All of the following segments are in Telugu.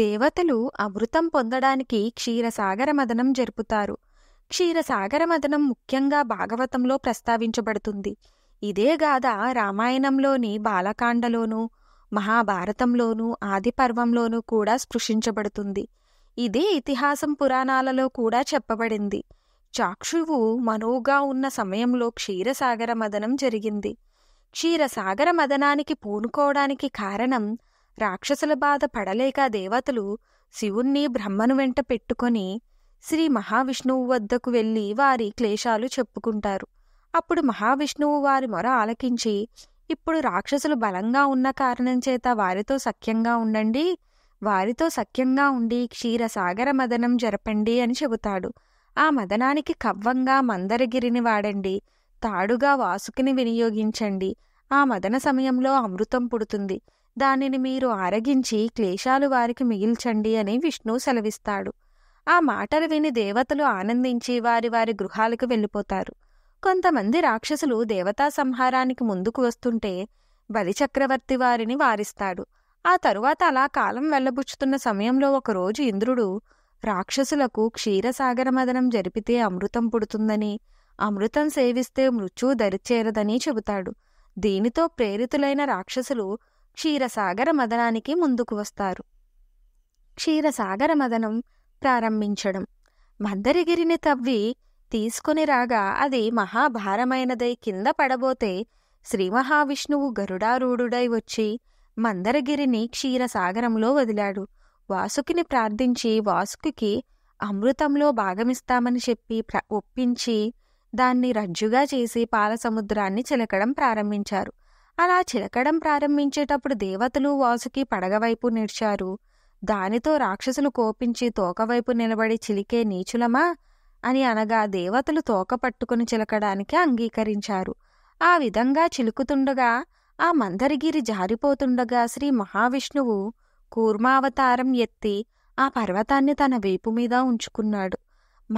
దేవతలు అమృతం పొందడానికి క్షీరసాగర మదనం జరుపుతారు క్షీరసాగర మదనం ముఖ్యంగా భాగవతంలో ప్రస్తావించబడుతుంది ఇదే గాథ రామాయణంలోని బాలకాండలోనూ మహాభారతంలోనూ ఆదిపర్వంలోనూ కూడా స్పృశించబడుతుంది ఇదే ఇతిహాసం పురాణాలలో కూడా చెప్పబడింది చాక్షువు మనువుగా ఉన్న సమయంలో క్షీరసాగర మదనం జరిగింది క్షీరసాగర మదనానికి పూనుకోవడానికి కారణం రాక్షసుల బాధ పడలేక దేవతలు శివుణ్ణి బ్రహ్మను వెంట పెట్టుకొని శ్రీ మహావిష్ణువు వద్దకు వెళ్ళి వారి క్లేశాలు చెప్పుకుంటారు అప్పుడు మహావిష్ణువు వారి మొర ఆలకించి ఇప్పుడు రాక్షసులు బలంగా ఉన్న కారణం చేత వారితో సఖ్యంగా ఉండండి వారితో సఖ్యంగా ఉండి క్షీరసాగర మదనం జరపండి అని చెబుతాడు ఆ మదనానికి కవ్వంగా మందరగిరిని వాడండి తాడుగా వాసుకిని వినియోగించండి ఆ మదన సమయంలో అమృతం పుడుతుంది దానిని మీరు ఆరగించి క్లేశాలు వారికి మిగిల్చండి అని విష్ణువు సెలవిస్తాడు ఆ మాటలు విని దేవతలు ఆనందించి వారి వారి గృహాలకు వెళ్ళిపోతారు కొంతమంది రాక్షసులు దేవతా సంహారానికి ముందుకు వస్తుంటే బలిచక్రవర్తి వారిని వారిస్తాడు ఆ తరువాత అలా కాలం వెళ్లబుచ్చుతున్న సమయంలో ఒకరోజు ఇంద్రుడు రాక్షసులకు క్షీరసాగర మదనం జరిపితే అమృతం పుడుతుందని అమృతం సేవిస్తే మృత్యువు దరిచేరదని చెబుతాడు దీనితో ప్రేరితులైన రాక్షసులు క్షీరసాగర మదనానికి ముందుకు వస్తారు క్షీరసాగర మదనం ప్రారంభించడం మందరగిరిని తవ్వి తీసుకొని రాగా అది మహాభారమైనదై కింద పడబోతే శ్రీ మహావిష్ణువు గరుడారూఢుడై వచ్చి మందరగిరిని క్షీరసాగరంలో వదిలాడు వాసుకిని ప్రార్థించి వాసుకి అమృతంలో భాగమిస్తామని చెప్పి ఒప్పించి దాన్ని రజ్జుగా చేసి పాలసముద్రాన్ని చిలకడం ప్రారంభించారు అలా చిలకడం ప్రారంభించేటప్పుడు దేవతలు వాసుకి పడగవైపు నిడిచారు దానితో రాక్షసులు కోపించి తోకవైపు నిలబడి చిలికే నీచులమా అని అనగా దేవతలు తోక పట్టుకుని చిలకడానికి అంగీకరించారు ఆ విధంగా చిలుకుతుండగా ఆ మందరగిరి జారిపోతుండగా శ్రీ మహావిష్ణువు కూర్మావతారం ఎత్తి ఆ పర్వతాన్ని తన వేపు మీద ఉంచుకున్నాడు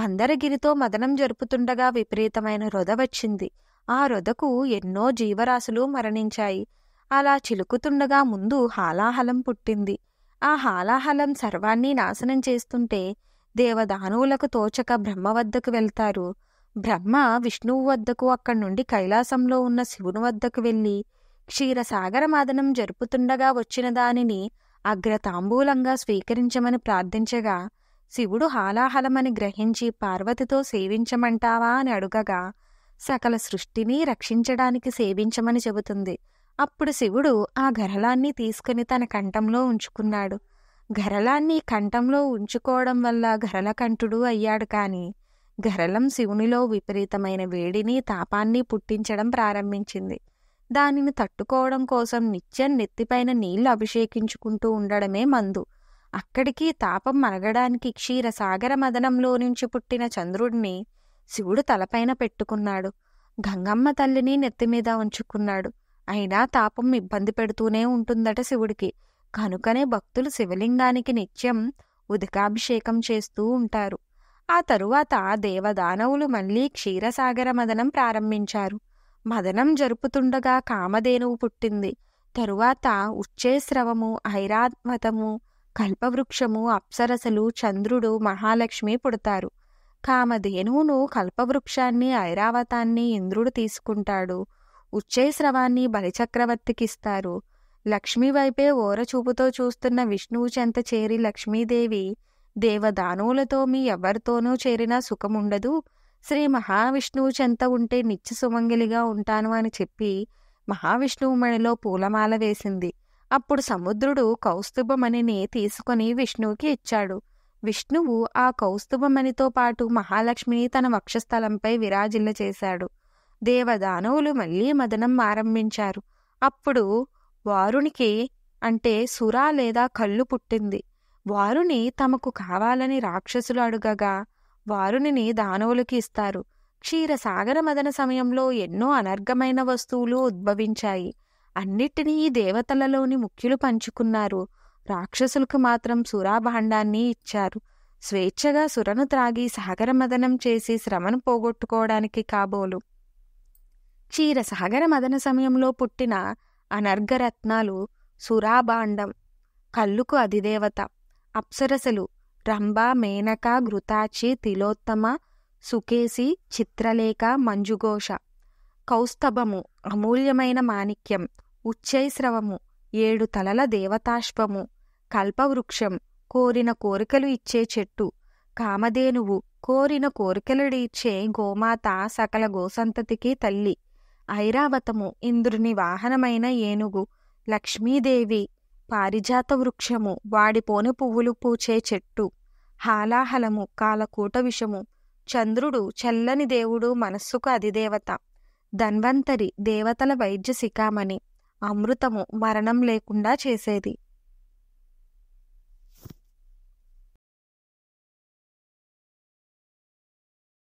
మందరగిరితో మదనం జరుపుతుండగా విపరీతమైన రొద వచ్చింది ఆ రొదకు ఎన్నో జీవరాశులు మరణించాయి అలా చిలుకుతుండగా ముందు హాలాహలం పుట్టింది ఆ హాలాహలం సర్వాన్ని నాశనం చేస్తుంటే దేవదానువులకు తోచక బ్రహ్మ వద్దకు వెళ్తారు బ్రహ్మ విష్ణువు వద్దకు అక్కడి నుండి కైలాసంలో ఉన్న శివుని వద్దకు వెళ్ళి క్షీరసాగర మాదనం జరుపుతుండగా వచ్చిన దానిని అగ్రతాంబూలంగా స్వీకరించమని ప్రార్థించగా శివుడు హాలాహలమని గ్రహించి పార్వతితో సేవించమంటావా అని అడుగగా సకల సృష్టిని రక్షించడానికి సేవించమని చెబుతుంది అప్పుడు శివుడు ఆ గరళాన్ని తీసుకుని తన కంఠంలో ఉంచుకున్నాడు గరళాన్ని కంఠంలో ఉంచుకోవడం వల్ల గరళకంఠుడు అయ్యాడు కాని గరళం శివునిలో విపరీతమైన వేడిని తాపాన్ని పుట్టించడం ప్రారంభించింది దానిని తట్టుకోవడం కోసం నిత్యం నెత్తిపైన నీళ్లు అభిషేకించుకుంటూ ఉండడమే మందు అక్కడికి తాపం మరగడానికి క్షీరసాగర మదనంలో నుంచి పుట్టిన చంద్రుడిని శివుడు తలపైన పెట్టుకున్నాడు గంగమ్మ తల్లిని నెత్తిమీద ఉంచుకున్నాడు అయినా తాపం ఇబ్బంది పెడుతూనే ఉంటుందట శివుడికి కనుకనే భక్తులు శివలింగానికి నిత్యం ఉదకాభిషేకం చేస్తూ ఉంటారు ఆ తరువాత దేవదానవులు మళ్లీ క్షీరసాగర మదనం ప్రారంభించారు మదనం జరుపుతుండగా కామధేనువు పుట్టింది తరువాత ఉచ్చేశ్రవము ఐరాత్మతము కల్పవృక్షము అప్సరసలు చంద్రుడు మహాలక్ష్మి పుడతారు కామధేనువును కల్పవృక్షాన్ని ఐరావతాన్ని ఇంద్రుడు తీసుకుంటాడు ఉచ్చైస్రవాన్ని బలిచక్రవర్తికిస్తారు లక్ష్మీవైపే ఓరచూపుతో చూస్తున్న విష్ణువు చెంత చేరి లక్ష్మీదేవి దేవదానువులతో మీ ఎవరితోనూ చేరినా సుఖముండదు శ్రీ మహావిష్ణువు చెంత ఉంటే నిత్య సుమంగిలిగా ఉంటాను అని చెప్పి మహావిష్ణువు మణిలో పూలమాల వేసింది అప్పుడు సముద్రుడు కౌస్తుభమణిని తీసుకుని విష్ణువుకి ఇచ్చాడు విష్ణువు ఆ కౌస్తుభమణితో పాటు మహాలక్ష్మిని తన వక్షస్థలంపై చేశాడు దేవదానవులు మళ్లీ మదనం ఆరంభించారు అప్పుడు వారునికి అంటే సురా లేదా కళ్ళు పుట్టింది వారుని తమకు కావాలని రాక్షసులు అడుగగా వారునిని దానవులకి ఇస్తారు క్షీరసాగర మదన సమయంలో ఎన్నో అనర్ఘమైన వస్తువులు ఉద్భవించాయి అన్నిటినీ దేవతలలోని ముఖ్యులు పంచుకున్నారు రాక్షసులకు మాత్రం సురాభాండాన్ని ఇచ్చారు స్వేచ్ఛగా సురను త్రాగి సాగరమదనం చేసి శ్రమను పోగొట్టుకోవడానికి కాబోలు చీర సాగరమదన సమయంలో పుట్టిన అనర్ఘరత్నాలు సురాభాండం కళ్ళుకు అధిదేవత అప్సరసలు రంభ మేనక ఘృతాచి తిలోత్తమ సుకేసి చిత్రలేఖ మంజుఘోష కౌస్తభము అమూల్యమైన మాణిక్యం ఉచ్చైస్రవము ఏడు తలల దేవతాశ్వము కల్పవృక్షం కోరిన కోరికలు ఇచ్చే చెట్టు కామధేనువు కోరిన కోరికలుడిచ్చే గోమాత సకల గోసంతతికి తల్లి ఐరావతము ఇంద్రుని వాహనమైన ఏనుగు లక్ష్మీదేవి పారిజాత వృక్షము వాడిపోని పువ్వులు పూచే చెట్టు హాలాహలము కాలకూట విషము చంద్రుడు చల్లని దేవుడు మనస్సుకు అధిదేవత ధన్వంతరి దేవతల వైద్య శిఖామణి అమృతము మరణం లేకుండా చేసేది